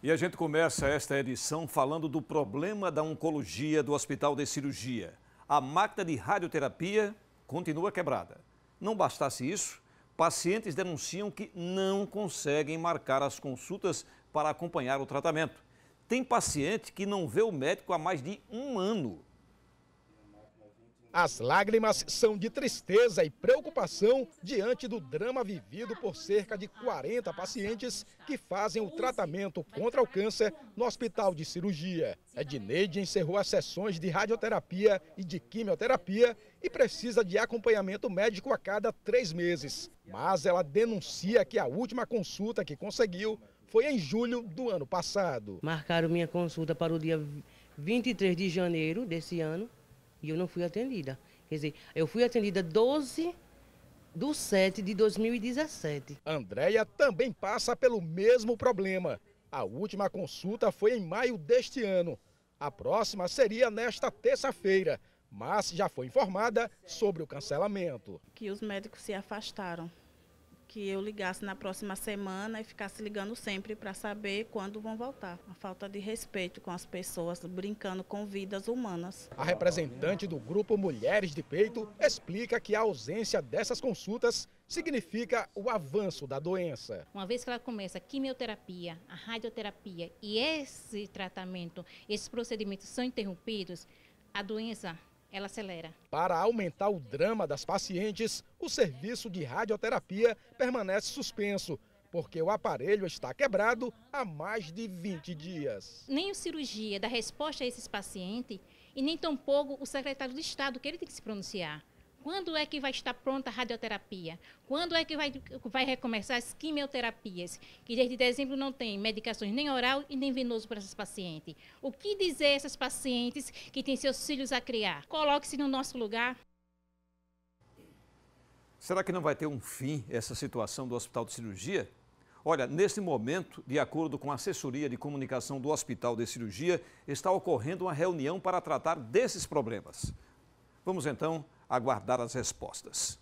E a gente começa esta edição falando do problema da oncologia do Hospital de Cirurgia. A máquina de radioterapia continua quebrada. Não bastasse isso, pacientes denunciam que não conseguem marcar as consultas para acompanhar o tratamento. Tem paciente que não vê o médico há mais de um ano. As lágrimas são de tristeza e preocupação diante do drama vivido por cerca de 40 pacientes que fazem o tratamento contra o câncer no hospital de cirurgia. Edneide encerrou as sessões de radioterapia e de quimioterapia e precisa de acompanhamento médico a cada três meses. Mas ela denuncia que a última consulta que conseguiu foi em julho do ano passado. Marcaram minha consulta para o dia 23 de janeiro desse ano e eu não fui atendida. Quer dizer, eu fui atendida 12 do 7 de 2017. Andréia também passa pelo mesmo problema. A última consulta foi em maio deste ano. A próxima seria nesta terça-feira, mas já foi informada sobre o cancelamento. Que os médicos se afastaram que eu ligasse na próxima semana e ficasse ligando sempre para saber quando vão voltar. A falta de respeito com as pessoas, brincando com vidas humanas. A representante do grupo Mulheres de Peito explica que a ausência dessas consultas significa o avanço da doença. Uma vez que ela começa a quimioterapia, a radioterapia e esse tratamento, esses procedimentos são interrompidos, a doença ela acelera. Para aumentar o drama das pacientes, o serviço de radioterapia permanece suspenso, porque o aparelho está quebrado há mais de 20 dias. Nem a cirurgia dá resposta a esses pacientes e nem tampouco o secretário de Estado, que ele tem que se pronunciar. Quando é que vai estar pronta a radioterapia? Quando é que vai, vai recomeçar as quimioterapias? Que desde dezembro não tem medicações nem oral e nem venoso para essas pacientes. O que dizer a essas pacientes que têm seus filhos a criar? Coloque-se no nosso lugar. Será que não vai ter um fim essa situação do hospital de cirurgia? Olha, nesse momento, de acordo com a assessoria de comunicação do Hospital de Cirurgia, está ocorrendo uma reunião para tratar desses problemas. Vamos então aguardar as respostas.